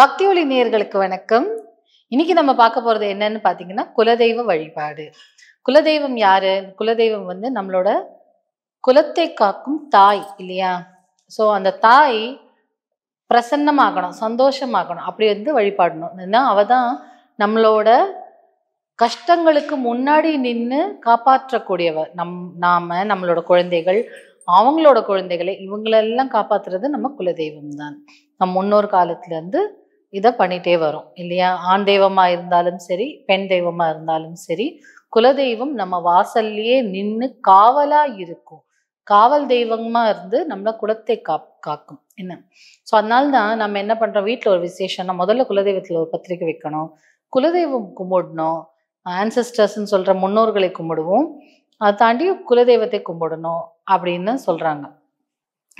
பக்தி ஒளி நேர்களுக்கு வணக்கம் இன்னைக்கு நம்ம பார்க்க போறது என்னன்னு பாத்தீங்கன்னா குலதெய்வ வழிபாடு குலதெய்வம் யாரு குலதெய்வம் வந்து நம்மளோட குலத்தை காக்கும் தாய் இல்லையா ஸோ அந்த தாய் பிரசன்னமாகணும் சந்தோஷமாகணும் அப்படி வந்து வழிபாடணும் ஏன்னா அவ தான் நம்மளோட கஷ்டங்களுக்கு முன்னாடி நின்று காப்பாற்றக்கூடியவ நம் நாம நம்மளோட குழந்தைகள் அவங்களோட குழந்தைகளை இவங்களெல்லாம் காப்பாத்துறது நம்ம குலதெய்வம் தான் நம் முன்னோர் இருந்து இதை பண்ணிட்டே வரும் இல்லையா ஆண் தெய்வமாக இருந்தாலும் சரி பெண் தெய்வமாக இருந்தாலும் சரி குலதெய்வம் நம்ம வாசல்லையே நின்று காவலாக இருக்கும் காவல் தெய்வமாக இருந்து நம்மளை குலத்தை கா காக்கும் என்ன ஸோ அதனால தான் நம்ம என்ன பண்ணுறோம் வீட்டில் ஒரு விசேஷம்னா முதல்ல குலதெய்வத்தில் ஒரு பத்திரிக்கை வைக்கணும் குலதெய்வம் கும்பிடணும் ஆன்சஸ்டர்ஸ்ன்னு சொல்கிற முன்னோர்களை கும்பிடுவோம் அதை தாண்டி குலதெய்வத்தை கும்பிடணும் அப்படின்னு சொல்கிறாங்க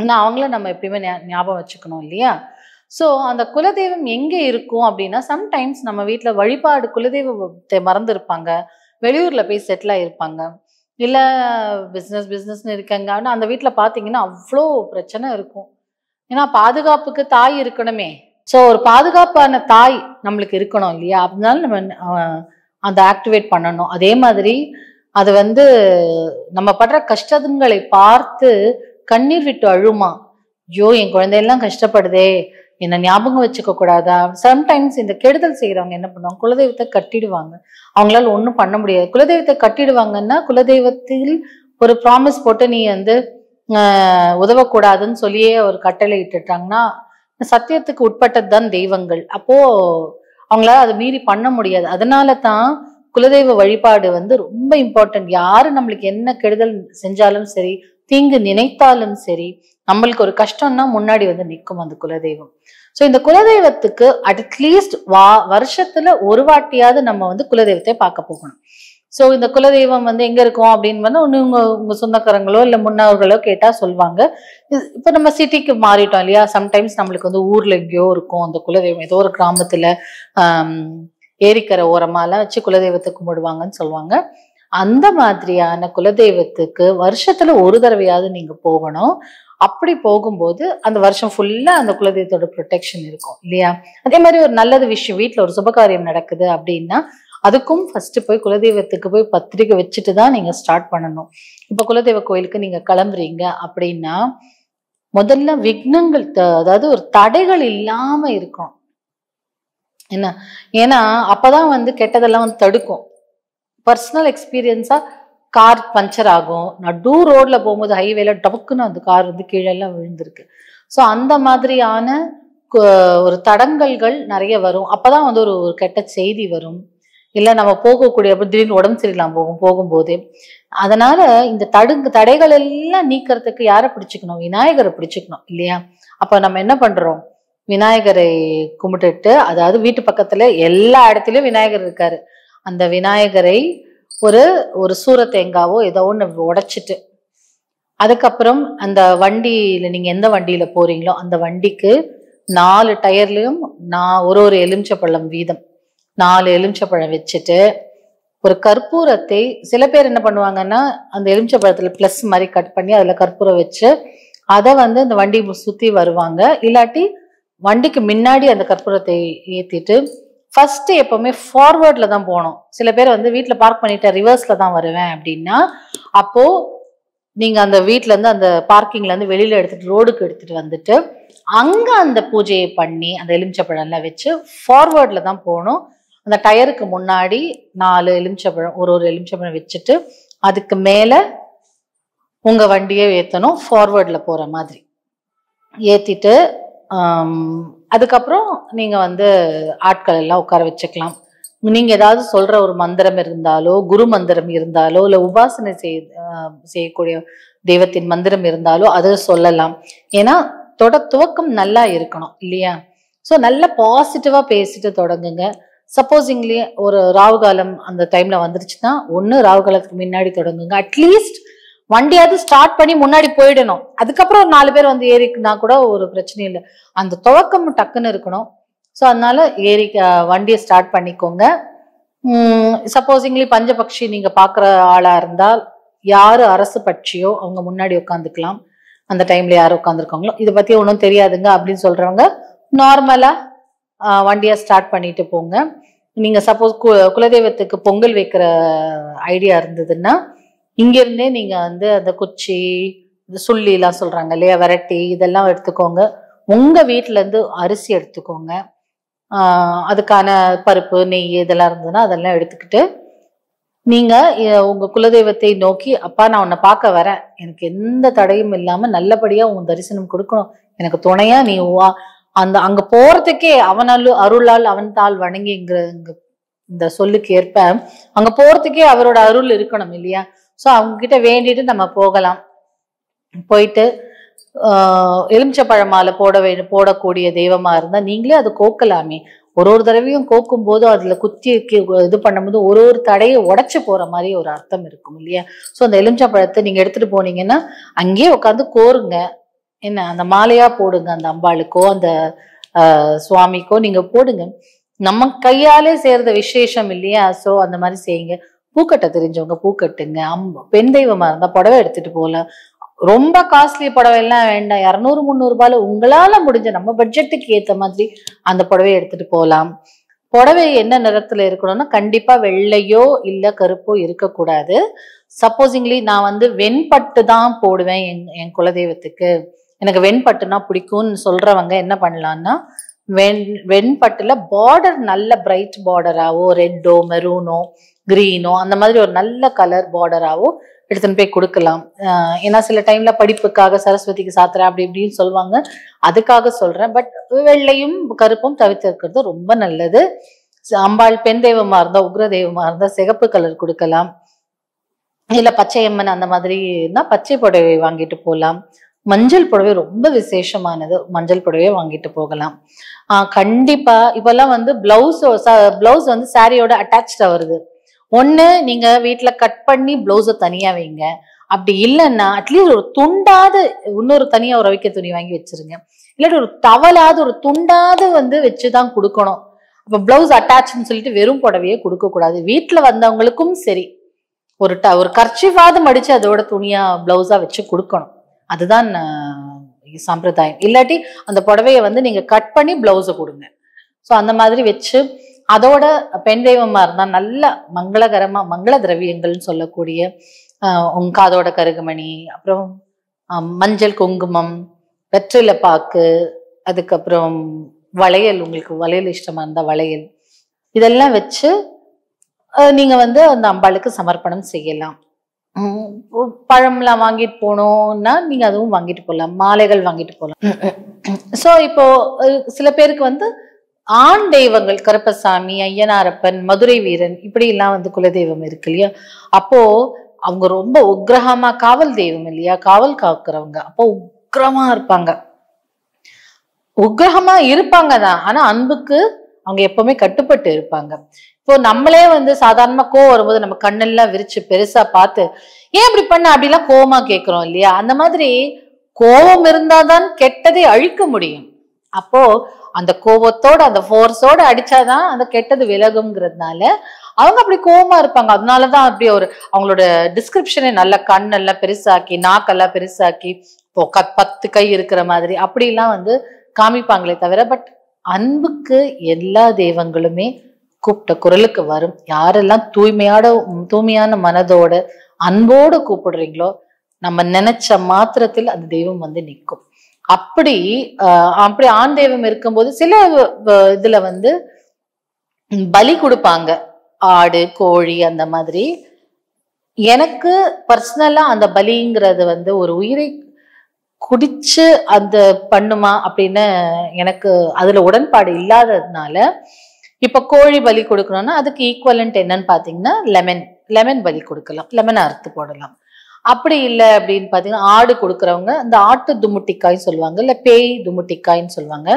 ஆனால் அவங்கள நம்ம எப்பயுமே ஞாபகம் வச்சுக்கணும் இல்லையா ஸோ அந்த குலதெய்வம் எங்கே இருக்கும் அப்படின்னா சம்டைம்ஸ் நம்ம வீட்டில் வழிபாடு குலதெய்வத்தை மறந்துருப்பாங்க வெளியூரில் போய் செட்டில் ஆகியிருப்பாங்க இல்லை பிஸ்னஸ் பிஸ்னஸ்னு இருக்காங்க அந்த வீட்டில் பார்த்தீங்கன்னா அவ்வளோ பிரச்சனை இருக்கும் ஏன்னா பாதுகாப்புக்கு தாய் இருக்கணுமே ஸோ ஒரு பாதுகாப்பான தாய் நம்மளுக்கு இருக்கணும் இல்லையா அதனால நம்ம அந்த ஆக்டிவேட் பண்ணணும் அதே மாதிரி அது வந்து நம்ம படுற கஷ்டங்களை பார்த்து கண்ணீர் விட்டு அழுமா ஐயோ என் குழந்தையெல்லாம் கஷ்டப்படுதே என்ன ஞாபகம் வச்சுக்க கூடாதா சம்டைம்ஸ் இந்த கெடுதல் செய்யறவங்க என்ன பண்ணுவாங்க குலதெய்வத்தை கட்டிடுவாங்க அவங்களால ஒன்றும் பண்ண முடியாது குலதெய்வத்தை கட்டிடுவாங்கன்னா குலதெய்வத்தில் ஒரு ப்ராமிஸ் போட்டு நீ வந்து உதவக்கூடாதுன்னு சொல்லியே ஒரு கட்டளை இட்டுட்டாங்கன்னா சத்தியத்துக்கு உட்பட்டது தான் தெய்வங்கள் அப்போ அவங்களால அதை மீறி பண்ண முடியாது அதனால தான் குலதெய்வ வழிபாடு வந்து ரொம்ப இம்பார்ட்டன்ட் யாரு நம்மளுக்கு என்ன கெடுதல் செஞ்சாலும் சரி தீங்கு நினைத்தாலும் சரி நம்மளுக்கு ஒரு கஷ்டம்னா முன்னாடி வந்து நிற்கும் அந்த குலதெய்வம் ஸோ இந்த குலதெய்வத்துக்கு அட்லீஸ்ட் வா வருஷத்துல ஒரு வாட்டியாவது நம்ம வந்து குலதெய்வத்தை பார்க்க போகணும் ஸோ இந்த குலதெய்வம் வந்து எங்கே இருக்கும் அப்படின்னு வந்து ஒன்று உங்கள் உங்கள் சொந்தக்காரங்களோ இல்லை முன்னோர்களோ கேட்டால் சொல்லுவாங்க இப்போ நம்ம சிட்டிக்கு மாறிட்டோம் இல்லையா சம்டைம்ஸ் நம்மளுக்கு வந்து ஊரில் எங்கேயோ இருக்கும் அந்த குலதெய்வம் ஏதோ ஒரு கிராமத்தில் ஏரிக்கரை ஓரமாலாம் வச்சு குலதெய்வத்தை கும்பிடுவாங்கன்னு சொல்லுவாங்க அந்த மாதிரியான குலதெய்வத்துக்கு வருஷத்துல ஒரு தடவையாவது நீங்க போகணும் அப்படி போகும்போது அந்த வருஷம் ஃபுல்லாக அந்த குலதெய்வத்தோட ப்ரொடெக்ஷன் இருக்கும் இல்லையா அதே மாதிரி ஒரு நல்லது விஷயம் வீட்டில் ஒரு சுபகாரியம் நடக்குது அப்படின்னா அதுக்கும் ஃபர்ஸ்ட் போய் குலதெய்வத்துக்கு போய் பத்திரிக்கை வச்சுட்டு தான் நீங்கள் ஸ்டார்ட் பண்ணணும் இப்போ குலதெய்வ கோயிலுக்கு நீங்கள் கிளம்புறீங்க அப்படின்னா முதல்ல விக்னங்கள் அதாவது ஒரு தடைகள் இல்லாம இருக்கும் என்ன ஏன்னா அப்பதான் வந்து கெட்டதெல்லாம் வந்து தடுக்கும் பர்சனல் எக்ஸ்பீரியன்ஸா கார் பஞ்சர் ஆகும் நடு ரோட்ல போகும்போது ஹைவேல டபுக்குன்னு அந்த கார் வந்து கீழெல்லாம் விழுந்திருக்கு ஸோ அந்த மாதிரியான ஒரு தடங்கல்கள் நிறைய வரும் அப்போதான் வந்து ஒரு ஒரு கெட்ட செய்தி வரும் இல்லை நம்ம போகக்கூடிய அப்படி திடீர்னு உடம்பு சரியில்லாமல் போகும் போகும்போது அதனால இந்த தடுங்கு தடைகள் எல்லாம் நீக்கிறதுக்கு யாரை பிடிச்சிக்கணும் விநாயகரை பிடிச்சிக்கணும் இல்லையா அப்போ நம்ம என்ன பண்ணுறோம் விநாயகரை கும்பிட்டுட்டு அதாவது வீட்டு பக்கத்தில் எல்லா இடத்துலையும் விநாயகர் இருக்காரு அந்த விநாயகரை ஒரு ஒரு தேங்காவோ ஏதோ ஒன்று உடைச்சிட்டு அதுக்கப்புறம் அந்த வண்டியில் நீங்கள் எந்த வண்டியில் போகிறீங்களோ அந்த வண்டிக்கு நாலு டயர்லையும் நான் ஒரு ஒரு எலுமிச்சப்பழம் வீதம் நாலு எலுமிச்சப்பழம் வச்சுட்டு ஒரு கற்பூரத்தை சில பேர் என்ன பண்ணுவாங்கன்னா அந்த எலுமிச்சப்பழத்தில் ப்ளஸ் மாதிரி கட் பண்ணி அதில் கற்பூரம் வச்சு அதை வந்து அந்த வண்டி சுற்றி வருவாங்க இல்லாட்டி வண்டிக்கு முன்னாடி அந்த கற்பூரத்தை ஏற்றிட்டு ஃபர்ஸ்ட் எப்பவுமே ஃபார்வர்டில் தான் போகணும் சில பேர் வந்து வீட்டில் பார்க் பண்ணிட்டு ரிவர்ஸ்ல தான் வருவேன் அப்படின்னா அப்போ நீங்க அந்த வீட்ல இருந்து அந்த பார்க்கிங்ல இருந்து வெளியில எடுத்துட்டு ரோடுக்கு எடுத்துட்டு வந்துட்டு அங்க அந்த பூஜையை பண்ணி அந்த எலுமிச்சப்பழம்லாம் வச்சு ஃபார்வேர்டில் தான் போகணும் அந்த டயருக்கு முன்னாடி நாலு எலுமிச்சப்பழம் ஒரு ஒரு எலுமிச்சப்பழம் வச்சுட்டு அதுக்கு மேல உங்க வண்டியை ஏற்றணும் ஃபார்வர்டில் போற மாதிரி ஏற்றிட்டு அதுக்கப்புறம் நீங்கள் வந்து ஆட்கள் எல்லாம் உட்கார வச்சுக்கலாம் நீங்கள் ஏதாவது சொல்கிற ஒரு மந்திரம் இருந்தாலோ குரு மந்திரம் இருந்தாலோ இல்லை உபாசனை செய் செய்யக்கூடிய தெய்வத்தின் மந்திரம் இருந்தாலோ அதை சொல்லலாம் ஏன்னா தொட துவக்கம் நல்லா இருக்கணும் இல்லையா ஸோ நல்ல பாசிட்டிவாக பேசிட்டு தொடங்குங்க சப்போஸிங்லேயே ஒரு ராகு காலம் அந்த டைமில் வந்துருச்சுன்னா ஒன்று ராகு காலத்துக்கு முன்னாடி தொடங்குங்க அட்லீஸ்ட் வண்டியாவது ஸ்டார்ட் பண்ணி முன்னாடி போயிடணும் அதுக்கப்புறம் ஒரு நாலு பேர் வந்து ஏறிக்குனா கூட ஒரு பிரச்சனையும் இல்லை அந்த துவக்கம் டக்குன்னு இருக்கணும் ஸோ அதனால ஏறி வண்டியை ஸ்டார்ட் பண்ணிக்கோங்க சப்போஸிங்லி பஞ்சபக்ஷி நீங்க பாக்குற ஆளா இருந்தால் யாரு அரசு பட்சியோ அவங்க முன்னாடி உட்காந்துக்கலாம் அந்த டைம்ல யார் உட்காந்துருக்காங்களோ இதை பத்தி ஒன்றும் தெரியாதுங்க அப்படின்னு சொல்றவங்க நார்மலா வண்டியா ஸ்டார்ட் பண்ணிட்டு போங்க நீங்க சப்போஸ் குலதெய்வத்துக்கு பொங்கல் வைக்கிற ஐடியா இருந்ததுன்னா இங்கிருந்தே நீங்க வந்து அந்த குச்சி சுள்ளிலாம் சொல்றாங்க இல்லையா வெரைட்டி இதெல்லாம் எடுத்துக்கோங்க உங்க வீட்டுல இருந்து அரிசி எடுத்துக்கோங்க அதுக்கான பருப்பு நெய் இதெல்லாம் இருந்ததுன்னா அதெல்லாம் எடுத்துக்கிட்டு நீங்க உங்க குலதெய்வத்தை நோக்கி அப்பா நான் உன்னை பார்க்க வரேன் எனக்கு எந்த தடையும் இல்லாம நல்லபடியா உன் தரிசனம் கொடுக்கணும் எனக்கு துணையா நீ வா அந்த அங்க போறதுக்கே அவனால் அருளால் அவன் தாள் வணங்கிங்கிற இந்த சொல்லுக்கு ஏற்ப அங்க போறதுக்கே அவரோட அருள் இருக்கணும் இல்லையா ஸோ அவங்கக்கிட்ட வேண்டிட்டு நம்ம போகலாம் போயிட்டு எலுமிச்சப்பழமால போட வே போடக்கூடிய தெய்வமாக இருந்தால் நீங்களே அது கோக்கலாமே ஒரு ஒரு தடவையும் கோக்கும் போது அதில் குத்தி இது பண்ணும்போது ஒரு ஒரு தடையை உடச்சி போகிற மாதிரி ஒரு அர்த்தம் இருக்கும் இல்லையா ஸோ அந்த எலுமிச்சப்பழத்தை நீங்கள் எடுத்துகிட்டு போனீங்கன்னா அங்கேயே உட்காந்து கோருங்க என்ன அந்த மாலையாக போடுங்க அந்த அம்பாளுக்கோ அந்த சுவாமிக்கோ நீங்கள் போடுங்க நம்ம கையாலே சேர்ந்த விசேஷம் இல்லையா ஸோ அந்த மாதிரி செய்யுங்க பூக்கட்டை தெரிஞ்சவங்க பூக்கட்டுங்க அம் பெண் தெய்வமா இருந்தா புடவை எடுத்துட்டு போல ரொம்ப காஸ்ட்லி புடவை எல்லாம் வேண்டாம் இரநூறு முந்நூறு உங்களால முடிஞ்ச நம்ம பட்ஜெட்டுக்கு ஏத்த மாதிரி அந்த புடவையை எடுத்துட்டு போகலாம் புடவை என்ன நிறத்துல இருக்கணும்னா கண்டிப்பா வெள்ளையோ இல்ல கருப்போ இருக்கக்கூடாது சப்போசிங்லி நான் வந்து வெண்பட்டு தான் போடுவேன் என் என் குலதெய்வத்துக்கு எனக்கு வெண்பட்டுனா பிடிக்கும்னு சொல்றவங்க என்ன பண்ணலாம்னா வெண் வெண்பட்டுல பார்டர் நல்ல பிரைட் பார்டராவோ ரெட்டோ மெரூனோ க்ரீனோ அந்த மாதிரி ஒரு நல்ல கலர் பார்டராகவோ எடுத்துன்னு போய் கொடுக்கலாம் ஏன்னா சில டைம்ல படிப்புக்காக சரஸ்வதிக்கு சாத்துறேன் அப்படி இப்படின்னு சொல்லுவாங்க அதுக்காக சொல்றேன் பட் வெள்ளையும் கருப்பும் தவிர்த்திருக்கிறது ரொம்ப நல்லது அம்பாள் பெண் தெய்வமாக இருந்தால் உக்ர தெய்வமாக இருந்தால் சிகப்பு கலர் கொடுக்கலாம் இல்லை பச்சையம்மன் அந்த மாதிரினா பச்சை புடவை வாங்கிட்டு போகலாம் மஞ்சள் புடவை ரொம்ப விசேஷமானது மஞ்சள் புடவையை வாங்கிட்டு போகலாம் கண்டிப்பாக இப்போல்லாம் வந்து பிளவுஸ் பிளவுஸ் வந்து சாரியோட அட்டாச்சாக வருது ஒன்று நீங்கள் வீட்டில் கட் பண்ணி ப்ளவுஸை தனியாக வைங்க அப்படி இல்லைன்னா அட்லீஸ்ட் ஒரு துண்டாவது இன்னொரு தனியாக ஒரு வைக்க துணி வாங்கி வச்சிருங்க இல்லாட்டி ஒரு தவலாவது ஒரு துண்டாவது வந்து வச்சு தான் கொடுக்கணும் அப்போ ப்ளவுஸ் அட்டாச்னு சொல்லிட்டு வெறும் புடவையே கொடுக்கக்கூடாது வீட்டில் வந்தவங்களுக்கும் சரி ஒரு ட ஒரு கர்ச்சிஃபாவது மடித்து அதோட துணியாக ப்ளவுஸாக வச்சு கொடுக்கணும் அதுதான் சம்பிரதாயம் இல்லாட்டி அந்த புடவையை வந்து நீங்கள் கட் பண்ணி ப்ளவுஸை கொடுங்க ஸோ அந்த மாதிரி வச்சு அதோட பெண் தெய்வமாக இருந்தால் நல்ல மங்களகரமாக மங்கள திரவியங்கள்னு சொல்லக்கூடிய உங்காதோட கருகுமணி அப்புறம் மஞ்சள் குங்குமம் வெற்றில பாக்கு அதுக்கப்புறம் வளையல் உங்களுக்கு வளையல் இஷ்டமாக இருந்தால் வளையல் இதெல்லாம் வச்சு நீங்கள் வந்து அந்த அம்பாளுக்கு சமர்ப்பணம் செய்யலாம் பழம்லாம் வாங்கிட்டு போனோம்னா நீங்கள் அதுவும் வாங்கிட்டு போகலாம் மாலைகள் வாங்கிட்டு போகலாம் ஸோ இப்போ சில பேருக்கு வந்து ஆண் தெய்வங்கள் கருப்பசாமி ஐயனாரப்பன் மதுரை வீரன் இப்படி எல்லாம் வந்து குலதெய்வம் இருக்கு இல்லையா அப்போ அவங்க ரொம்ப உக்ரகமா காவல் தெய்வம் இல்லையா காவல் காக்குறவங்க அப்போ உக்ரமா இருப்பாங்க உக்ரகமா இருப்பாங்க தான் ஆனா அன்புக்கு அவங்க எப்பவுமே கட்டுப்பட்டு இருப்பாங்க இப்போ நம்மளே வந்து சாதாரணமா கோவம் வரும்போது நம்ம கண்ணெல்லாம் விரிச்சு பெருசா பார்த்து ஏன் இப்படி பண்ண அப்படிலாம் கோவமா கேட்கிறோம் இல்லையா அந்த மாதிரி கோவம் இருந்தாதான் கெட்டதை அழிக்க முடியும் அப்போ அந்த கோபத்தோட அந்த ஃபோர்ஸோட அடிச்சாதான் அந்த கெட்டது விலகுங்கிறதுனால அவங்க அப்படி கோபமா இருப்பாங்க அதனாலதான் அப்படி ஒரு அவங்களோட டிஸ்கிரிப்ஷனே நல்லா கண்ணெல்லாம் பெருசாக்கி நாக்கெல்லாம் பெருசாக்கி இப்போ பத்து கை இருக்கிற மாதிரி அப்படிலாம் வந்து காமிப்பாங்களே தவிர பட் அன்புக்கு எல்லா தெய்வங்களுமே கூப்பிட்ட குரலுக்கு வரும் யாரெல்லாம் தூய்மையோட தூய்மையான மனதோட அன்போடு கூப்பிடுறீங்களோ நம்ம நினைச்ச மாத்திரத்தில் அந்த தெய்வம் வந்து நிற்கும் அப்படி அப்படி ஆண் தெய்வம் இருக்கும்போது சில இதுல வந்து பலி கொடுப்பாங்க ஆடு கோழி அந்த மாதிரி எனக்கு பர்சனலா அந்த பலிங்கிறது வந்து ஒரு உயிரை குடிச்சு அந்த பண்ணுமா அப்படின்னு எனக்கு அதுல உடன்பாடு இல்லாததுனால இப்ப கோழி பலி கொடுக்கணும்னா அதுக்கு ஈக்குவலண்ட் என்னன்னு பாத்தீங்கன்னா லெமன் லெமன் பலி கொடுக்கலாம் லெமன் அறுத்து போடலாம் அப்படி இல்லை அப்படின்னு பார்த்தீங்கன்னா ஆடு கொடுக்குறவங்க இந்த ஆட்டு துமுட்டிக்காய் சொல்லுவாங்க இல்லை பேய் துமுட்டிக்காய்ன்னு சொல்லுவாங்க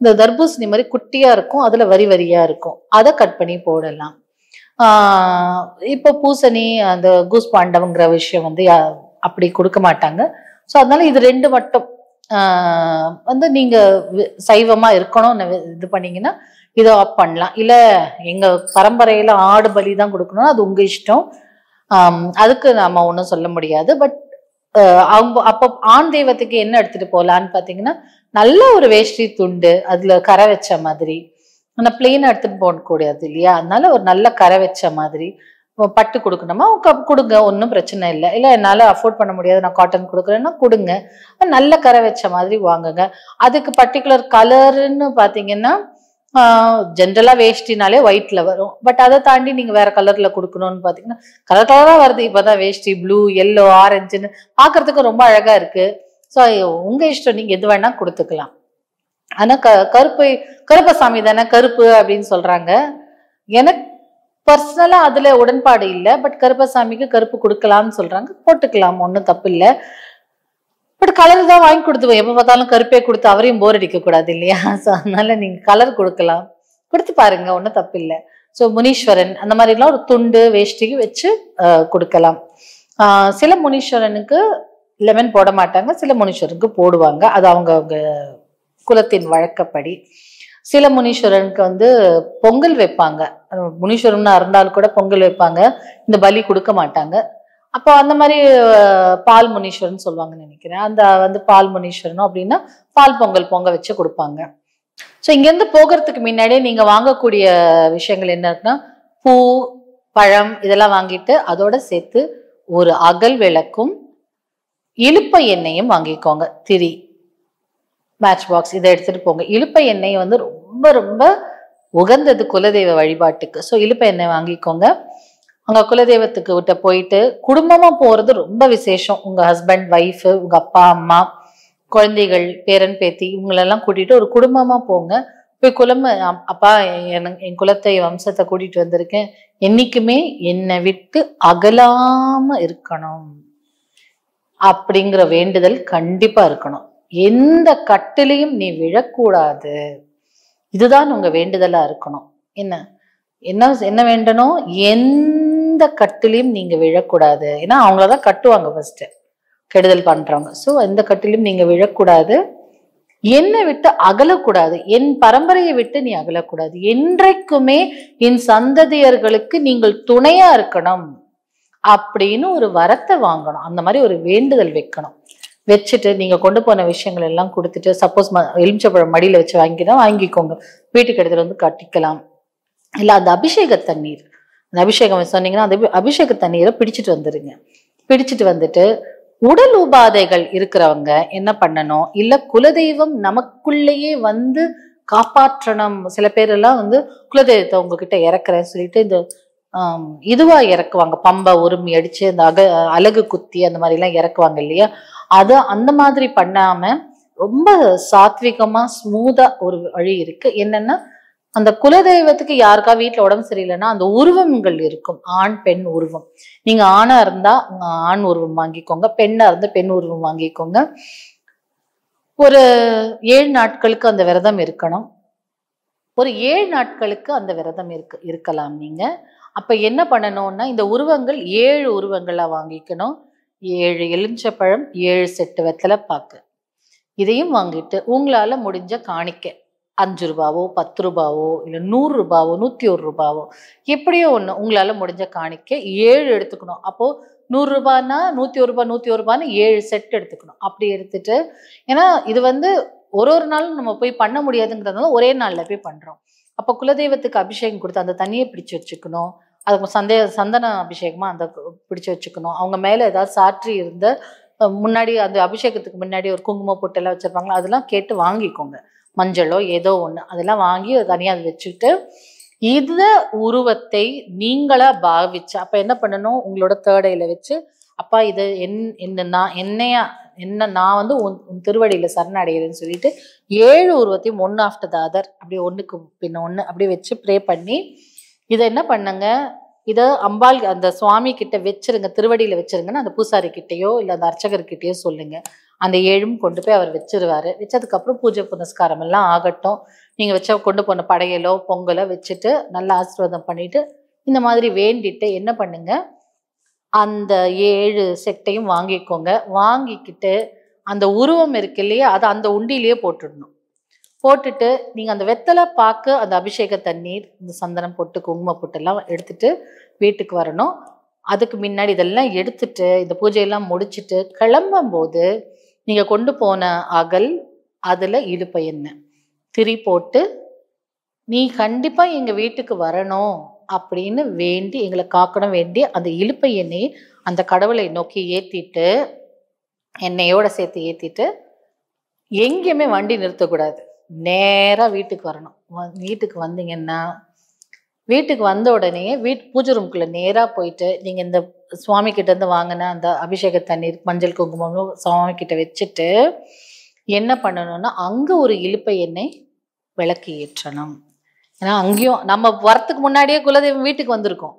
இந்த தர்பூசணி மாதிரி குட்டியாக இருக்கும் அதில் வரி வரியாக இருக்கும் அதை கட் பண்ணி போடலாம் இப்போ பூசணி அந்த கூஸ் பாண்டவங்கிற விஷயம் வந்து அப்படி கொடுக்க மாட்டாங்க ஸோ அதனால இது ரெண்டு மட்டும் வந்து நீங்கள் சைவமாக இருக்கணும்னு இது பண்ணீங்கன்னா இதை ஆஃப் பண்ணலாம் இல்லை எங்கள் பரம்பரையில் ஆடு பலி தான் கொடுக்கணும் அது உங்கள் இஷ்டம் அதுக்கு நம்ம ஒன்றும் சொல்ல முடியாது பட் அவங்க அப்போ ஆண் தெய்வத்துக்கு என்ன எடுத்துட்டு போகலான்னு பார்த்தீங்கன்னா நல்ல ஒரு வேஷ்டி துண்டு அதில் கரை வச்ச மாதிரி ஆனால் பிளெயினாக எடுத்துட்டு போக இல்லையா அதனால ஒரு நல்ல கரை வச்ச மாதிரி பட்டு கொடுக்கணுமா கொடுங்க ஒன்றும் பிரச்சனை இல்லை இல்லை என்னால் அஃபோர்ட் பண்ண முடியாது நான் காட்டன் கொடுக்குறேன்னா கொடுங்க நல்ல கரை வச்ச மாதிரி வாங்குங்க அதுக்கு பர்டிகுலர் கலருன்னு பார்த்தீங்கன்னா ஜென்ரலாக வேஷ்டினாலே ஒயிட்ல வரும் பட் அதை தாண்டி நீங்கள் வேற கலர்ல கொடுக்கணும்னு பார்த்தீங்கன்னா கலர் கலராக வருது தான் வேஷ்டி ப்ளூ எல்லோ ஆரஞ்சுன்னு பார்க்கறதுக்கு ரொம்ப அழகா இருக்கு ஸோ உங்கள் இஷ்டம் நீங்கள் எது வேணா கொடுத்துக்கலாம் ஆனால் க கருப்பு கருப்பசாமி தானே கருப்பு அப்படின்னு சொல்றாங்க எனக்கு பர்சனலாக அதில் உடன்பாடு இல்லை பட் கருப்பசாமிக்கு கருப்பு கொடுக்கலாம்னு சொல்கிறாங்க போட்டுக்கலாம் ஒன்றும் தப்பு இல்லை பட் கலர் தான் வாங்கி கொடுத்துவோம் எப்போ பார்த்தாலும் கருப்பே கொடுத்து அவரையும் போர் அடிக்கக்கூடாது இல்லையா ஸோ அதனால நீங்கள் கலர் கொடுக்கலாம் கொடுத்து பாருங்க ஒன்றும் தப்பு இல்லை ஸோ முனீஸ்வரன் அந்த மாதிரிலாம் ஒரு துண்டு வேஷ்டி வச்சு கொடுக்கலாம் சில முனீஸ்வரனுக்கு லெமன் போட மாட்டாங்க சில முனீஸ்வரனுக்கு போடுவாங்க அது அவங்க அவங்க குலத்தின் வழக்கப்படி சில முனீஸ்வரனுக்கு வந்து பொங்கல் வைப்பாங்க முனீஸ்வரம்னா இருந்தாலும் கூட பொங்கல் வைப்பாங்க இந்த பலி கொடுக்க மாட்டாங்க அப்போ அந்த மாதிரி பால் முனீஸ்வரன் சொல்லுவாங்கன்னு நினைக்கிறேன் அந்த வந்து பால் முனீஸ்வரனும் அப்படின்னா பால் பொங்கல் பொங்க வச்சு கொடுப்பாங்க ஸோ இங்கேருந்து போகிறதுக்கு முன்னாடியே நீங்கள் வாங்கக்கூடிய விஷயங்கள் என்ன இருக்குன்னா பூ பழம் இதெல்லாம் வாங்கிட்டு அதோட சேர்த்து ஒரு அகல் விளக்கும் இழுப்ப எண்ணெயும் வாங்கிக்கோங்க திரி மேட்ச் பாக்ஸ் இதை எடுத்துகிட்டு போங்க இழுப்ப எண்ணெய் வந்து ரொம்ப ரொம்ப உகந்தது குலதெய்வ வழிபாட்டுக்கு ஸோ இழுப்ப எண்ணெய் வாங்கிக்கோங்க அங்கே குலதெய்வத்துக்கு விட்ட போயிட்டு குடும்பமா போறது ரொம்ப விசேஷம் உங்க ஹஸ்பண்ட் ஒய்ஃப் உங்க அப்பா அம்மா குழந்தைகள் பேரன் பேத்தி இவங்களெல்லாம் கூட்டிட்டு ஒரு குடும்பமா போங்க போய் குலம அப்பா என் குலத்தை வம்சத்தை கூட்டிட்டு வந்திருக்கேன் என்னைக்குமே என்னை விட்டு அகலாம இருக்கணும் அப்படிங்கிற வேண்டுதல் கண்டிப்பா இருக்கணும் எந்த கட்டிலையும் நீ விழக்கூடாது இதுதான் உங்க வேண்டுதலா இருக்கணும் என்ன என்ன என்ன வேண்டணும் எந்த எந்த கட்டிலையும் நீங்க விழக்கூடாது ஏன்னா அவங்களதான் கட்டுவாங்க ஃபர்ஸ்ட் கெடுதல் பண்றவங்க ஸோ எந்த கட்டிலையும் நீங்க விழக்கூடாது என்னை விட்டு அகலக்கூடாது என் பரம்பரையை விட்டு நீ அகலக்கூடாது என்றைக்குமே என் சந்ததியர்களுக்கு நீங்கள் துணையா இருக்கணும் அப்படின்னு ஒரு வரத்தை வாங்கணும் அந்த மாதிரி ஒரு வேண்டுதல் வைக்கணும் வச்சுட்டு நீங்கள் கொண்டு போன விஷயங்கள் எல்லாம் கொடுத்துட்டு சப்போஸ் ம எலுமிச்சப்பழம் மடியில் வச்சு வாங்கிதான் வாங்கிக்கோங்க வீட்டுக்கு இடத்துல வந்து கட்டிக்கலாம் இல்லை அந்த அபிஷேக தண்ணீர் அந்த அபிஷேகம் சொன்னீங்கன்னா அந்த அபிஷேக தண்ணீரை பிடிச்சிட்டு வந்துடுங்க பிடிச்சிட்டு வந்துட்டு உடல் உபாதைகள் இருக்கிறவங்க என்ன பண்ணணும் இல்ல குலதெய்வம் நமக்குள்ளேயே வந்து காப்பாற்றணும் சில பேர் எல்லாம் வந்து குலதெய்வத்தை உங்ககிட்ட இறக்குறேன்னு சொல்லிட்டு இந்த இதுவா இறக்குவாங்க பம்பை உரிமை அடிச்சு இந்த அக அழகு குத்தி அந்த மாதிரி எல்லாம் இறக்குவாங்க இல்லையா அது அந்த மாதிரி பண்ணாம ரொம்ப சாத்விகமா ஸ்மூதா ஒரு வழி இருக்கு என்னன்னா அந்த குலதெய்வத்துக்கு யாருக்கா வீட்டுல உடம்பு சரியில்லைன்னா அந்த உருவங்கள் இருக்கும் ஆண் பெண் உருவம் நீங்க ஆணா இருந்தா உங்க ஆண் உருவம் வாங்கிக்கோங்க பெண்ணா இருந்தா பெண் உருவம் வாங்கிக்கோங்க ஒரு ஏழு நாட்களுக்கு அந்த விரதம் இருக்கணும் ஒரு ஏழு நாட்களுக்கு அந்த விரதம் இருக்கு இருக்கலாம் நீங்க அப்ப என்ன பண்ணணும்னா இந்த உருவங்கள் ஏழு உருவங்களா வாங்கிக்கணும் ஏழு எலுமிச்சப்பழம் ஏழு செட்டு வெத்தலை பாக்கு இதையும் வாங்கிட்டு உங்களால முடிஞ்ச காணிக்கை அஞ்சு ரூபாவோ பத்து ரூபாவோ இல்லை நூறு ரூபாவோ நூற்றி ஒரு ரூபாவோ எப்படியோ ஒன்று உங்களால் முடிஞ்ச காணிக்க ஏழு எடுத்துக்கணும் அப்போது நூறுரூபான்னா நூற்றி ஒரு ரூபா நூற்றி ஒரு ரூபான்னு ஏழு செட் எடுத்துக்கணும் அப்படி எடுத்துட்டு ஏன்னா இது வந்து ஒரு ஒரு நாளும் நம்ம போய் பண்ண முடியாதுங்கிறதுனால ஒரே நாளில் போய் பண்ணுறோம் அப்போ குலதெய்வத்துக்கு அபிஷேகம் கொடுத்து அந்த தண்ணியை பிடிச்சி வச்சுக்கணும் அது சந்தே சந்தன அபிஷேகமாக அந்த பிடிச்சி வச்சுக்கணும் அவங்க மேலே ஏதாவது சாற்றி இருந்த முன்னாடி அந்த அபிஷேகத்துக்கு முன்னாடி ஒரு குங்குமம் பொட்டெல்லாம் வச்சுருப்பாங்களா அதெல்லாம் கேட்டு வாங்கிக்கோங்க மஞ்சளோ ஏதோ ஒன்று அதெல்லாம் வாங்கி தனியாக வச்சுட்டு இந்த உருவத்தை நீங்களா பாவிச்சு அப்போ என்ன பண்ணணும் உங்களோட தேர்டையில வச்சு அப்பா இது என் என்ன நான் என்னையா என்ன நான் வந்து உன் உன் திருவடியில் சரணடைகிறேன்னு சொல்லிட்டு ஏழு உருவத்தையும் ஒன் ஆஃப்டர் த அதர் அப்படியே ஒன்றுக்கு பின்ன ஒன்று அப்படியே வச்சு ப்ரே பண்ணி இதை என்ன பண்ணுங்க இதை அம்பாள் அந்த சுவாமி கிட்ட வச்சிருங்க திருவடியில் வச்சிருங்கன்னு அந்த பூசாரி கிட்டேயோ இல்லை அந்த அர்ச்சகர்கிட்டயோ சொல்லுங்க அந்த ஏழும் கொண்டு போய் அவர் வச்சிருவாரு வச்சதுக்கப்புறம் பூஜை புனஸ்காரம் எல்லாம் ஆகட்டும் நீங்க வச்ச கொண்டு போன படையலோ பொங்கலோ வச்சுட்டு நல்லா ஆசீர்வாதம் பண்ணிட்டு இந்த மாதிரி வேண்டிட்டு என்ன பண்ணுங்க அந்த ஏழு செட்டையும் வாங்கிக்கோங்க வாங்கிக்கிட்டு அந்த உருவம் இருக்கு இல்லையா அதை அந்த உண்டியிலேயே போட்டுடணும் போட்டுட்டு நீங்கள் அந்த வெத்தலை பார்க்க அந்த அபிஷேக தண்ணீர் இந்த சந்தனம் போட்டு குங்கும போட்டெல்லாம் எடுத்துட்டு வீட்டுக்கு வரணும் அதுக்கு முன்னாடி இதெல்லாம் எடுத்துட்டு இந்த பூஜையெல்லாம் முடிச்சுட்டு கிளம்பும் போது நீங்கள் கொண்டு போன அகல் அதில் இடுப்பை என்ன திரி போட்டு நீ கண்டிப்பாக எங்கள் வீட்டுக்கு வரணும் அப்படின்னு வேண்டி எங்களை காக்கணும் வேண்டி அந்த இழுப்பை அந்த கடவுளை நோக்கி ஏற்றிட்டு எண்ணெயோட சேர்த்து ஏற்றிட்டு எங்கேயுமே வண்டி நிறுத்தக்கூடாது நேராக வீட்டுக்கு வரணும் வீட்டுக்கு வந்தீங்கன்னா வீட்டுக்கு வந்த உடனே வீட் பூஜை ரூம்குள்ளே நேராக போயிட்டு நீங்கள் இந்த சுவாமி கிட்டேருந்து வாங்கின அந்த அபிஷேக தண்ணீர் மஞ்சள் குங்குமமும் சுவாமி கிட்ட வச்சுட்டு என்ன பண்ணணும்னா அங்கே ஒரு இழுப்பை எண்ணெய் விளக்கு ஏற்றணும் ஏன்னா அங்கேயும் நம்ம வரத்துக்கு முன்னாடியே குலதெய்வம் வீட்டுக்கு வந்திருக்கோம்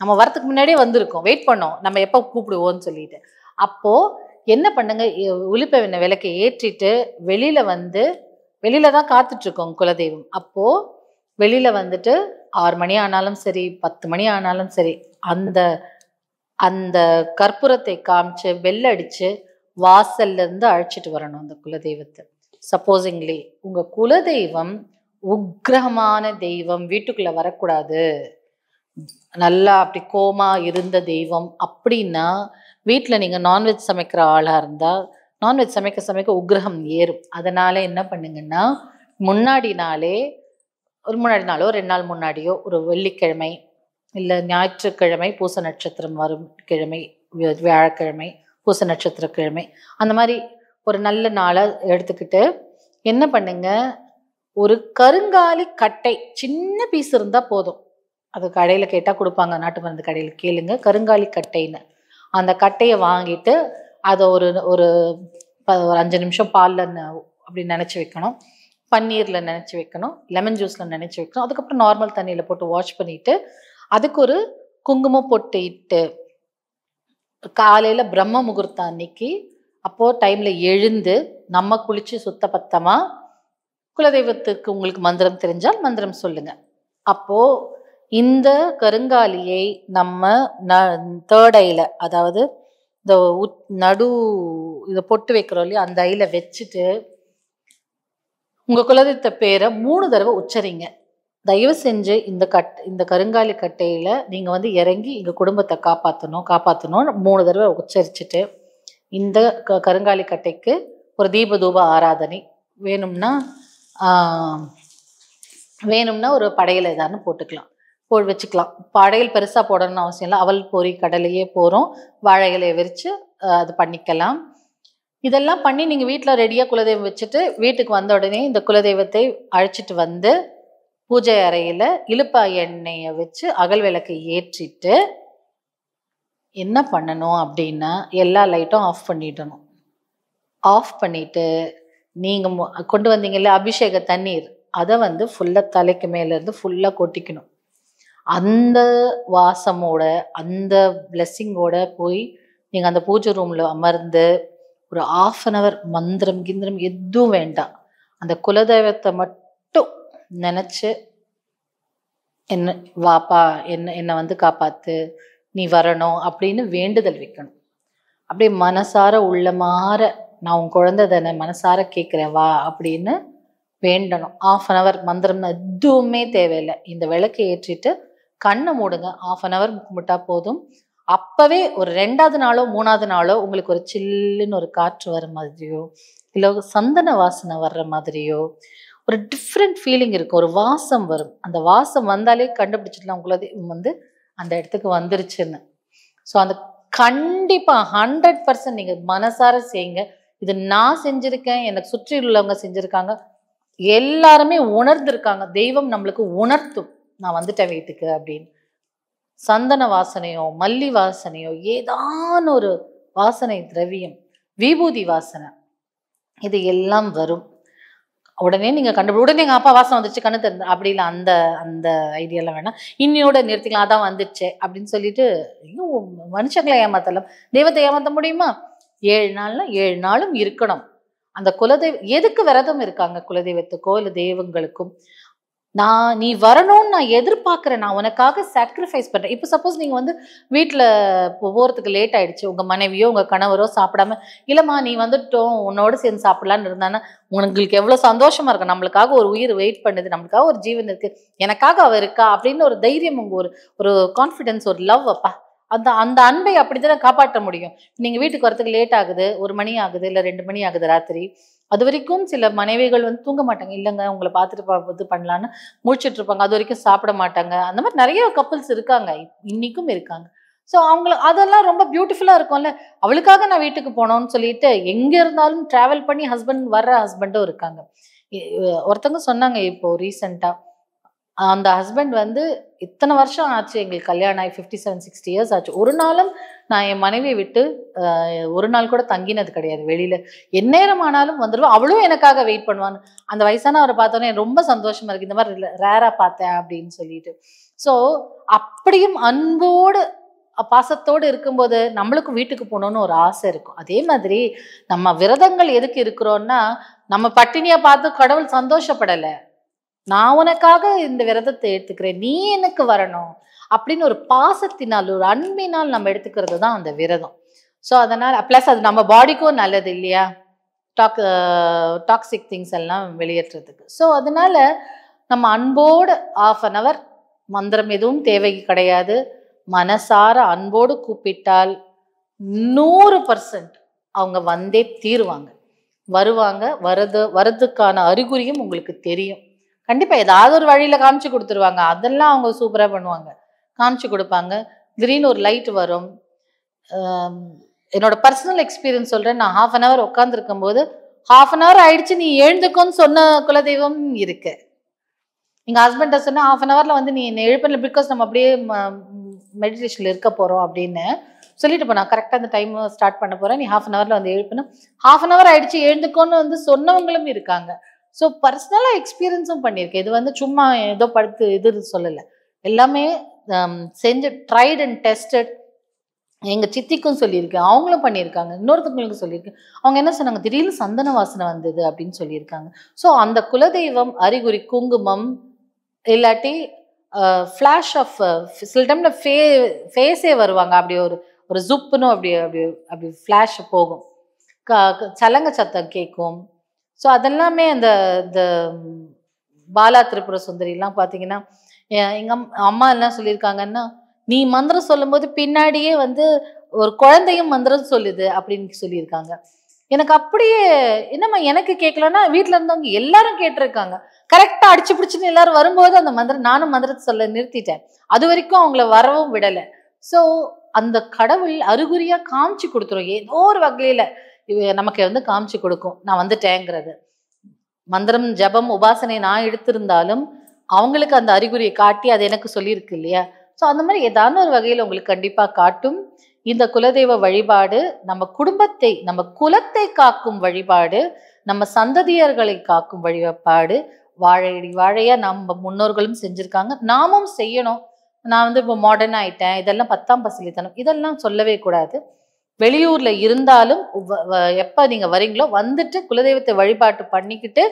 நம்ம வரத்துக்கு முன்னாடியே வந்திருக்கோம் வெயிட் பண்ணோம் நம்ம எப்போ கூப்பிடுவோம்னு சொல்லிட்டு அப்போது என்ன பண்ணுங்க உளிப்பை விளக்கை ஏற்றிட்டு வெளியில் வந்து வெளியில தான் காத்துட்ருக்கோம் குலதெய்வம் அப்போது வெளியில் வந்துட்டு ஆறு மணி ஆனாலும் சரி பத்து மணி ஆனாலும் சரி அந்த அந்த கற்பூரத்தை காமிச்சு வெள்ளை அடித்து வாசல்லேருந்து அழைச்சிட்டு வரணும் அந்த குலதெய்வத்தை சப்போசிங்லி உங்கள் குலதெய்வம் உக்ரமான தெய்வம் வீட்டுக்குள்ளே வரக்கூடாது நல்லா அப்படி கோமா இருந்த தெய்வம் அப்படின்னா வீட்டில் நீங்கள் நான்வெஜ் சமைக்கிற ஆளாக இருந்தால் நான்வெஜ் சமைக்க சமைக்க உக்ரகம் ஏறும் அதனால என்ன பண்ணுங்கன்னா முன்னாடி நாளே ஒரு முன்னாடி நாளோ ரெண்டு நாள் முன்னாடியோ ஒரு வெள்ளிக்கிழமை இல்லை ஞாயிற்றுக்கிழமை பூச நட்சத்திரம் வரும் கிழமை வியாழக்கிழமை பூச நட்சத்திர கிழமை அந்த மாதிரி ஒரு நல்ல நாளை எடுத்துக்கிட்டு என்ன பண்ணுங்க ஒரு கருங்காலி கட்டை சின்ன பீஸ் இருந்தால் போதும் அது கடையில் கேட்டால் கொடுப்பாங்க நாட்டு மருந்து கடையில் கேளுங்க கருங்காலி கட்டைன்னு அந்த கட்டையை வாங்கிட்டு அதை ஒரு ஒரு ஒரு அஞ்சு நிமிஷம் பாலில் அப்படி நினச்சி வைக்கணும் பன்னீரில் நினச்சி வைக்கணும் லெமன் ஜூஸில் நினச்சி வைக்கணும் அதுக்கப்புறம் நார்மல் தண்ணியில் போட்டு வாஷ் பண்ணிவிட்டு அதுக்கு ஒரு குங்குமம் போட்டு இட்டு காலையில் பிரம்ம முகூர்த்தம் அன்னைக்கு அப்போது டைமில் எழுந்து நம்ம குளித்து சுத்த பத்தமாக குலதெய்வத்துக்கு உங்களுக்கு மந்திரம் தெரிஞ்சால் மந்திரம் சொல்லுங்கள் அப்போது இந்த கருங்காலியை நம்ம ந தேர்ட் ஐயில் அதாவது இந்த உத் நடு இதை பொட்டு வைக்கிறோம் இல்லையா அந்த ஐல வச்சுட்டு உங்கள் குலதெய்வத்தை பேரை மூணு தடவை உச்சரிங்க தயவு செஞ்சு இந்த கட் இந்த கருங்காலி கட்டையில் நீங்கள் வந்து இறங்கி எங்கள் குடும்பத்தை காப்பாற்றணும் காப்பாற்றணும் மூணு தடவை உச்சரிச்சுட்டு இந்த க கருங்காலி கட்டைக்கு ஒரு தீபதூப ஆராதனை வேணும்னா வேணும்னா ஒரு படையில் ஏதானு போட்டுக்கலாம் போ வச்சுக்கலாம் படையல் பெருசாக போடணும்னு அவசியம் இல்லை அவள் பொறி கடலையே போகிறோம் வாழை இலையை விரித்து அது பண்ணிக்கலாம் இதெல்லாம் பண்ணி நீங்கள் வீட்டில் ரெடியாக குலதெய்வம் வச்சுட்டு வீட்டுக்கு வந்த உடனே இந்த குலதெய்வத்தை அழைச்சிட்டு வந்து பூஜை அறையில் இழுப்பா எண்ணெயை வச்சு அகல் விளக்கை ஏற்றிட்டு என்ன பண்ணணும் அப்படின்னா எல்லா லைட்டும் ஆஃப் பண்ணிடணும் ஆஃப் பண்ணிட்டு நீங்கள் கொண்டு வந்தீங்கல்ல அபிஷேக தண்ணீர் அதை வந்து ஃபுல்லாக தலைக்கு மேலேருந்து ஃபுல்லாக கொட்டிக்கணும் அந்த வாசமோட அந்த பிளெஸ்ஸிங்கோட போய் நீங்கள் அந்த பூஜை ரூமில் அமர்ந்து ஒரு ஆஃப் அன் அவர் மந்திரம் கிந்திரம் எதுவும் வேண்டாம் அந்த குலதெய்வத்தை மட்டும் நினச்சி என்ன வாப்பா என்ன என்னை வந்து காப்பாற்று நீ வரணும் அப்படின்னு வேண்டுதல் வைக்கணும் அப்படியே மனசார மாற நான் உன் குழந்தை தானே மனசார கேட்குறேன் வா அப்படின்னு வேண்டணும் ஆஃப் அன் அவர் மந்திரம்னு எதுவுமே தேவையில்லை இந்த விளக்கு ஏற்றிட்டு கண்ணை மூடுங்க ஆஃப் அன் ஹவர் கும்பிட்டா போதும் அப்பவே ஒரு ரெண்டாவது நாளோ மூணாவது நாளோ உங்களுக்கு ஒரு சில்லுன்னு ஒரு காற்று வர மாதிரியோ இல்லை சந்தன வாசனை வர்ற மாதிரியோ ஒரு டிஃப்ரெண்ட் ஃபீலிங் இருக்கும் ஒரு வாசம் வரும் அந்த வாசம் வந்தாலே கண்டுபிடிச்சிடலாம் உங்களது வந்து அந்த இடத்துக்கு வந்துருச்சுன்னு ஸோ அந்த கண்டிப்பாக ஹண்ட்ரட் பர்சன்ட் நீங்கள் மனசார செய்யுங்க இது நான் செஞ்சுருக்கேன் எனக்கு சுற்றி உள்ளவங்க செஞ்சுருக்காங்க எல்லாருமே உணர்ந்திருக்காங்க தெய்வம் நம்மளுக்கு உணர்த்தும் நான் வந்துட்டேன் வீட்டுக்கு அப்படின்னு சந்தன வாசனையோ மல்லி வாசனையோ ஏதான ஒரு வாசனை திரவியம் விபூதி வாசனை இது எல்லாம் வரும் உடனே நீங்கள் கண்டு உடனே எங்கள் அப்பா வாசம் வந்துச்சு கண்ணு தந்து அப்படி இல்லை அந்த அந்த ஐடியாலாம் வேணாம் இன்னியோட நிறுத்திக்கலாம் அதான் வந்துச்சு அப்படின்னு சொல்லிட்டு மனுஷங்களை ஏமாத்தலாம் தெய்வத்தை ஏமாற்ற முடியுமா ஏழு நாள்னா ஏழு நாளும் இருக்கணும் அந்த குலதெய்வ எதுக்கு விரதம் இருக்காங்க குலதெய்வத்துக்கோ இல்லை தெய்வங்களுக்கும் நான் நீ வரணும்னு நான் எதிர்பார்க்குறேன் நான் உனக்காக சாக்ரிஃபைஸ் பண்ணுறேன் இப்போ சப்போஸ் நீங்கள் வந்து வீட்டில் போகிறதுக்கு லேட் ஆகிடுச்சு உங்கள் மனைவியோ உங்கள் கணவரோ சாப்பிடாம இல்லைம்மா நீ வந்துட்டோம் உன்னோடு சேர்ந்து சாப்பிட்லான்னு இருந்தானே உங்களுக்கு எவ்வளோ சந்தோஷமாக இருக்கும் நம்மளுக்காக ஒரு உயிர் வெயிட் பண்ணுது நம்மளுக்காக ஒரு ஜீவன் இருக்குது எனக்காக அவள் இருக்கா அப்படின்னு ஒரு தைரியம் உங்கள் ஒரு ஒரு கான்ஃபிடென்ஸ் ஒரு லவ் அப்பா அந்த அந்த அன்பை அப்படித்தானே காப்பாற்ற முடியும் நீங்கள் வீட்டுக்கு வரத்துக்கு லேட் ஆகுது ஒரு மணி ஆகுது இல்லை ரெண்டு மணி ஆகுது ராத்திரி அது வரைக்கும் சில மனைவிகள் வந்து தூங்க மாட்டாங்க இல்லைங்க உங்களை பார்த்துட்டு இது பண்ணலான்னு முழிச்சிட்டு இருப்பாங்க அது வரைக்கும் சாப்பிட மாட்டாங்க அந்த மாதிரி நிறைய கப்புள்ஸ் இருக்காங்க இன்னைக்கும் இருக்காங்க ஸோ அவங்கள அதெல்லாம் ரொம்ப பியூட்டிஃபுல்லாக இருக்கும்ல அவளுக்காக நான் வீட்டுக்கு போனோம்னு சொல்லிட்டு எங்கே இருந்தாலும் ட்ராவல் பண்ணி ஹஸ்பண்ட் வர்ற ஹஸ்பண்டும் இருக்காங்க ஒருத்தவங்க சொன்னாங்க இப்போ ரீசெண்டாக அந்த ஹஸ்பண்ட் வந்து இத்தனை வருஷம் ஆச்சு எங்களுக்கு கல்யாணம் ஆகி ஃபிஃப்டி செவன் சிக்ஸ்டி இயர்ஸ் ஆச்சு ஒரு நாளும் நான் என் மனைவியை விட்டு ஒரு நாள் கூட தங்கினது கிடையாது வெளியில் எந்நேரம் ஆனாலும் வந்துடுவோம் அவளும் எனக்காக வெயிட் பண்ணுவான்னு அந்த வயசானவரை பார்த்தோன்னே ரொம்ப சந்தோஷமா இருக்குது இந்த மாதிரி ரேராக பார்த்தேன் அப்படின்னு சொல்லிட்டு ஸோ அப்படியும் அன்போடு பாசத்தோடு இருக்கும்போது நம்மளுக்கும் வீட்டுக்கு போகணுன்னு ஒரு ஆசை இருக்கும் அதே மாதிரி நம்ம விரதங்கள் எதுக்கு இருக்கிறோன்னா நம்ம பட்டினியை பார்த்து கடவுள் சந்தோஷப்படலை நான் உனக்காக இந்த விரதத்தை எடுத்துக்கிறேன் நீ எனக்கு வரணும் அப்படின்னு ஒரு பாசத்தினால் ஒரு அன்பினால் நம்ம எடுத்துக்கிறது தான் அந்த விரதம் ஸோ அதனால் ப்ளஸ் அது நம்ம பாடிக்கும் நல்லது இல்லையா டாக் டாக்ஸிக் திங்ஸ் எல்லாம் வெளியேற்றுறதுக்கு ஸோ அதனால் நம்ம அன்போடு ஆஃப் அன் அவர் மந்திரம் எதுவும் தேவை கிடையாது மனசார அன்போடு கூப்பிட்டால் நூறு பர்சன்ட் அவங்க வந்தே தீருவாங்க வருவாங்க வரது வரதுக்கான அறிகுறியும் உங்களுக்கு தெரியும் கண்டிப்பா ஏதாவது ஒரு வழியில காமிச்சு கொடுத்துருவாங்க அதெல்லாம் அவங்க சூப்பரா பண்ணுவாங்க காமிச்சு கொடுப்பாங்க திடீர்னு ஒரு லைட் வரும் என்னோட பர்சனல் எக்ஸ்பீரியன்ஸ் சொல்றேன் நான் ஹாஃப் அன் ஹவர் உட்காந்துருக்கும் போது ஹாஃப் அன் ஹவர் ஆயிடுச்சு நீ எழுந்துக்கோன்னு சொன்ன குலதெய்வம் இருக்கு எங்கள் ஹஸ்பண்ட சொன்ன ஹாஃப் அன் ஹவரில் வந்து நீ என்னை எழுப்பல பிகாஸ் நம்ம அப்படியே மெடிடேஷனில் இருக்க போகிறோம் அப்படின்னு சொல்லிட்டு போனா கரெக்டாக அந்த டைம் ஸ்டார்ட் பண்ண போகிறேன் நீ ஹாஃப் அன் ஹவரில் வந்து எழுப்பணும் ஹாஃப் அன் ஹவர் ஆயிடுச்சு எழுந்துக்கோன்னு வந்து சொன்னவங்களும் இருக்காங்க ஸோ பர்சனலாக எக்ஸ்பீரியன்ஸும் பண்ணியிருக்கேன் இது வந்து சும்மா ஏதோ படுத்து இது சொல்லலை எல்லாமே செஞ்ச ட்ரைட் அண்ட் டெஸ்டட் எங்கள் சித்திக்கும் சொல்லியிருக்கேன் அவங்களும் பண்ணியிருக்காங்க இன்னொருத்தவங்களுக்கும் சொல்லியிருக்கேன் அவங்க என்ன சொன்னாங்க திடீர்னு சந்தன வாசனை வந்தது அப்படின்னு சொல்லியிருக்காங்க ஸோ அந்த குலதெய்வம் அறிகுறி குங்குமம் இல்லாட்டி ஃப்ளாஷ் ஆஃப் சில டைமில் ஃபே ஃபேஸே வருவாங்க அப்படி ஒரு ஒரு ஜுப்புன்னு அப்படி அப்படி அப்படி ஃப்ளாஷ் போகும் க சலங்க சத்தம் கேட்கும் ஸோ அதெல்லாமே அந்த இந்த பாலா திரிபுர சுந்தரிலாம் பார்த்தீங்கன்னா எங்கள் அம்மா எல்லாம் சொல்லியிருக்காங்கன்னா நீ மந்திரம் சொல்லும்போது பின்னாடியே வந்து ஒரு குழந்தையும் மந்திரம் சொல்லுது அப்படின்னு சொல்லியிருக்காங்க எனக்கு அப்படியே என்னம்மா எனக்கு கேட்கலன்னா வீட்டில் இருந்தவங்க எல்லாரும் கேட்டிருக்காங்க கரெக்டாக அடிச்சு பிடிச்சின்னு எல்லாரும் வரும்போது அந்த மந்திரம் நானும் மந்திரத்தை சொல்ல நிறுத்திட்டேன் அது வரைக்கும் அவங்கள வரவும் விடலை ஸோ அந்த கடவுள் அறிகுறியாக காமிச்சு கொடுத்துரும் ஏதோ ஒரு வகையில் நமக்கு வந்து காமிச்சு கொடுக்கும் நான் வந்துட்டேங்கிறது மந்திரம் ஜபம் உபாசனை நான் எடுத்திருந்தாலும் அவங்களுக்கு அந்த அறிகுறியை காட்டி அது எனக்கு சொல்லியிருக்கு இல்லையா ஸோ அந்த மாதிரி ஏதான ஒரு வகையில் உங்களுக்கு கண்டிப்பாக காட்டும் இந்த குலதெய்வ வழிபாடு நம்ம குடும்பத்தை நம்ம குலத்தை காக்கும் வழிபாடு நம்ம சந்ததியர்களை காக்கும் வழிபாடு வாழையடி வாழையாக நம்ம முன்னோர்களும் செஞ்சுருக்காங்க நாமும் செய்யணும் நான் வந்து இப்போ மாடர்ன் ஆயிட்டேன் இதெல்லாம் பத்தாம் பசிலித்தனம் இதெல்லாம் சொல்லவே கூடாது வெளியூர்ல இருந்தாலும் எப்ப நீங்க வரீங்களோ வந்துட்டு குலதெய்வத்தை வழிபாட்டு பண்ணிக்கிட்டு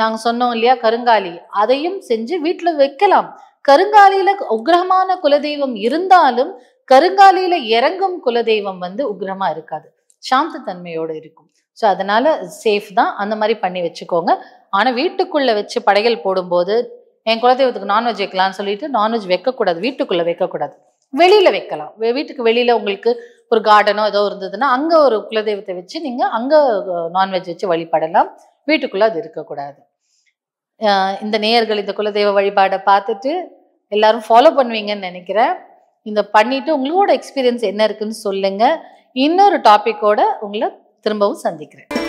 நாங்க சொன்னோம் இல்லையா கருங்காலி அதையும் செஞ்சு வீட்டுல வைக்கலாம் கருங்காலியில உக்ரமான குலதெய்வம் இருந்தாலும் கருங்காலியில இறங்கும் குலதெய்வம் வந்து உக்ரமா இருக்காது சாந்த தன்மையோட இருக்கும் ஸோ அதனால சேஃப் தான் அந்த மாதிரி பண்ணி வச்சுக்கோங்க ஆனால் வீட்டுக்குள்ளே வச்சு படைகள் போடும்போது என் குலதெய்வத்துக்கு நான்வெஜ் வைக்கலாம்னு சொல்லிட்டு நான்வெஜ் வைக்கக்கூடாது வீட்டுக்குள்ளே வைக்கக்கூடாது வெளியில் வைக்கலாம் வீட்டுக்கு வெளியில் உங்களுக்கு ஒரு கார்டனோ ஏதோ இருந்ததுன்னா அங்கே ஒரு குலதெய்வத்தை வச்சு நீங்கள் அங்கே நான்வெஜ் வச்சு வழிபடலாம் வீட்டுக்குள்ளே அது இருக்கக்கூடாது இந்த நேயர்கள் இந்த குலதெய்வ வழிபாடை பார்த்துட்டு எல்லாரும் ஃபாலோ பண்ணுவீங்கன்னு நினைக்கிறேன் இந்த பண்ணிட்டு உங்களோட எக்ஸ்பீரியன்ஸ் என்ன இருக்குன்னு சொல்லுங்கள் இன்னொரு டாப்பிக்கோடு உங்களை திரும்பவும் சந்திக்கிறேன்